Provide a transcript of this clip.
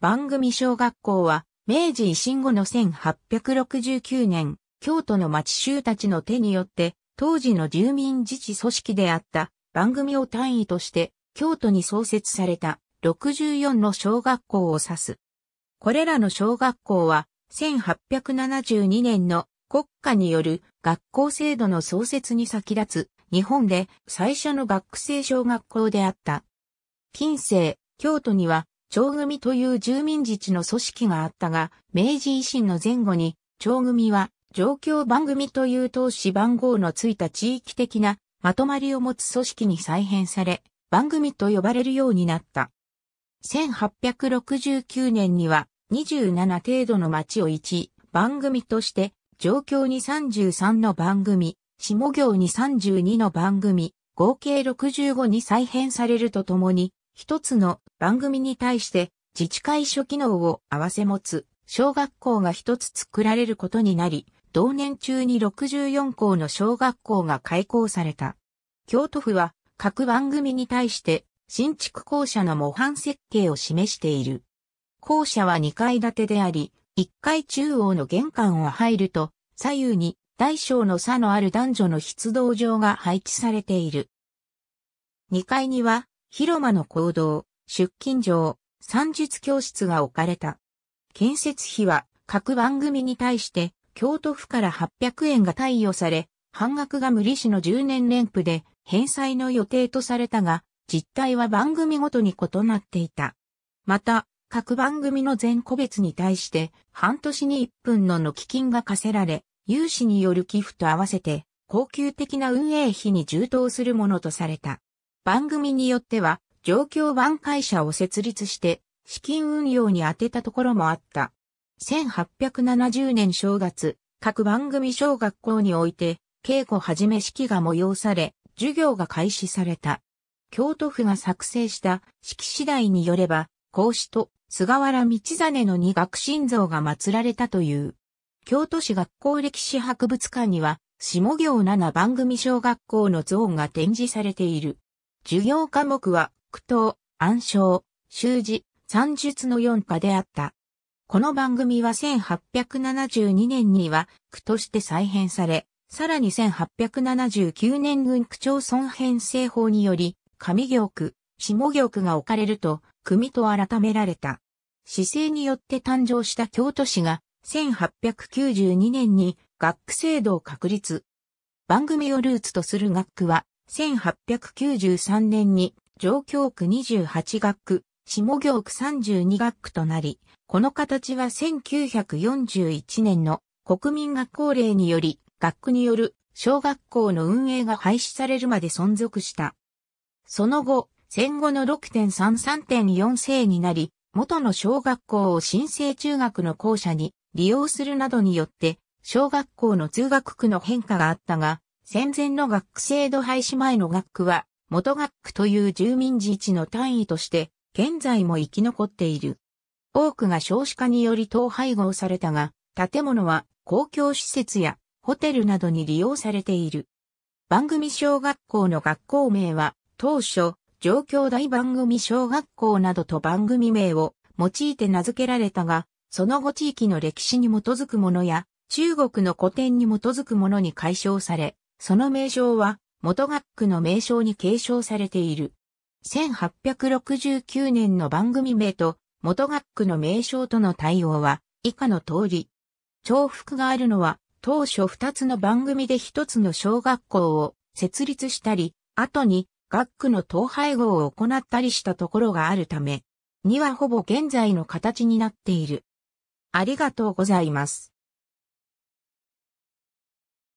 番組小学校は、明治維新後の1869年、京都の町衆たちの手によって、当時の住民自治組織であった番組を単位として、京都に創設された64の小学校を指す。これらの小学校は、1872年の国家による学校制度の創設に先立つ、日本で最初の学生小学校であった。近世、京都には長組という住民自治の組織があったが、明治維新の前後に、長組は、状況番組という投資番号のついた地域的なまとまりを持つ組織に再編され、番組と呼ばれるようになった。1869年には27程度の町を1番組として、状況に33の番組、下行に32の番組、合計65に再編されるとともに、一つの番組に対して自治会所機能を併せ持つ小学校が一つ作られることになり、同年中に64校の小学校が開校された。京都府は各番組に対して新築校舎の模範設計を示している。校舎は2階建てであり、1階中央の玄関を入ると、左右に大小の差のある男女の出動場が配置されている。2階には広間の行動、出勤場、算術教室が置かれた。建設費は各番組に対して京都府から800円が貸与され、半額が無利子の10年連付で返済の予定とされたが、実態は番組ごとに異なっていた。また、各番組の全個別に対して半年に1分のの基金が課せられ、有志による寄付と合わせて、高級的な運営費に充当するものとされた。番組によっては、状況版会社を設立して、資金運用に充てたところもあった。1870年正月、各番組小学校において、稽古はじめ式が催され、授業が開始された。京都府が作成した式次第によれば、孔子と菅原道真の二学神像が祀られたという。京都市学校歴史博物館には、下行7番組小学校の像が展示されている。授業科目は、苦闘、暗唱、習字、算術の4科であった。この番組は1872年には区として再編され、さらに1879年郡区町村編成法により、上行区、下行区が置かれると、組と改められた。市政によって誕生した京都市が、1892年に学区制度を確立。番組をルーツとする学区は、1893年に上京区28学区、下京区32学区となり、この形は1941年の国民学校令により、学区による小学校の運営が廃止されるまで存続した。その後、戦後の6.33.4世になり、元の小学校を新生中学の校舎に利用するなどによって、小学校の通学区の変化があったが、戦前の学区制度廃止前の学区は、元学区という住民自治の単位として、現在も生き残っている。多くが少子化により統廃合されたが、建物は公共施設やホテルなどに利用されている。番組小学校の学校名は、当初、上京大番組小学校などと番組名を用いて名付けられたが、その後地域の歴史に基づくものや、中国の古典に基づくものに解消され、その名称は、元学区の名称に継承されている。1869年の番組名と元学区の名称との対応は以下の通り。重複があるのは当初2つの番組で1つの小学校を設立したり、後に学区の統廃合を行ったりしたところがあるため、にはほぼ現在の形になっている。ありがとうございます。